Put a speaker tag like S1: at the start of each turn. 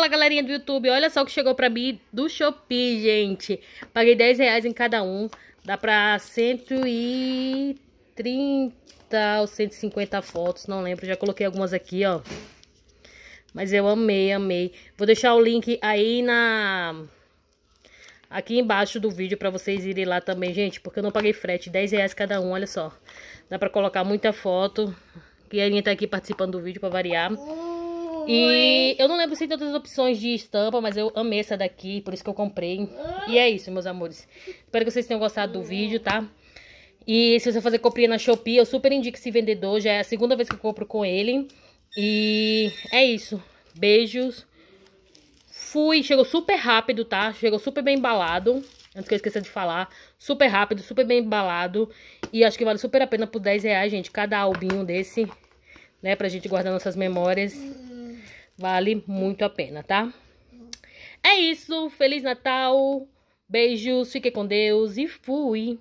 S1: Fala galerinha do YouTube, olha só o que chegou pra mim do Shopee, gente. Paguei 10 reais em cada um, dá pra 130 ou 150 fotos, não lembro. Já coloquei algumas aqui, ó. Mas eu amei, amei. Vou deixar o link aí na... Aqui embaixo do vídeo pra vocês irem lá também, gente. Porque eu não paguei frete, 10 reais cada um, olha só. Dá pra colocar muita foto. a tá aqui participando do vídeo pra variar.
S2: E
S1: eu não lembro se tem outras opções de estampa, mas eu amei essa daqui, por isso que eu comprei. Ah. E é isso, meus amores. Espero que vocês tenham gostado do hum. vídeo, tá? E se você fazer copinha na Shopee, eu super indico esse vendedor. Já é a segunda vez que eu compro com ele. E é isso. Beijos. Fui. Chegou super rápido, tá? Chegou super bem embalado. Antes que eu esqueça de falar. Super rápido, super bem embalado. E acho que vale super a pena por 10 reais, gente. Cada albinho desse. Né? Pra gente guardar nossas memórias. Hum. Vale muito a pena, tá? É isso. Feliz Natal. Beijos. Fique com Deus e fui.